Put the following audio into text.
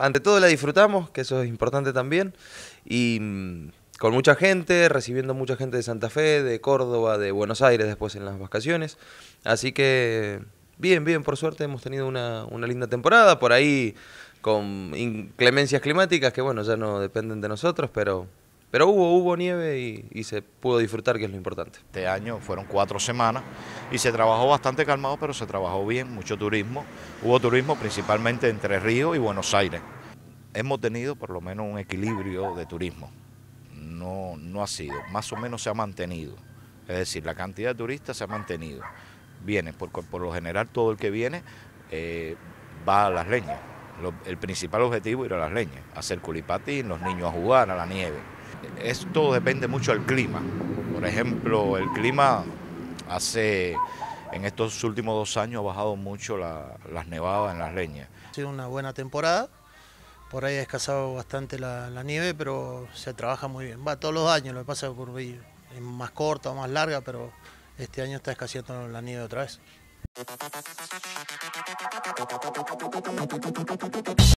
ante todo la disfrutamos, que eso es importante también. Y mm, con mucha gente, recibiendo mucha gente de Santa Fe, de Córdoba, de Buenos Aires después en las vacaciones. Así que bien, bien, por suerte hemos tenido una, una linda temporada, por ahí con inclemencias climáticas que bueno, ya no dependen de nosotros, pero pero hubo, hubo nieve y, se pudo disfrutar, que es lo importante. Este año fueron cuatro semanas y se trabajó bastante calmado, pero se trabajó bien, mucho turismo. Hubo turismo principalmente entre Río y Buenos Aires. Hemos tenido por lo menos un equilibrio de turismo. No, no ha sido, más o menos se ha mantenido. Es decir, la cantidad de turistas se ha mantenido. Viene, por, por lo general todo el que viene eh, va a las leñas. el principal objetivo era las leñas, hacer culipatín, los niños a jugar, a la nieve esto depende mucho del clima. Por ejemplo, el clima hace, en estos últimos dos años ha bajado mucho las nevadas en las leñas. Ha sido una buena temporada, por ahí ha escasado bastante la, nieve, pero se trabaja muy bien. Va todos los años, lo que pasa es que es más corta o más larga, pero este año está escaseando la nieve otra vez.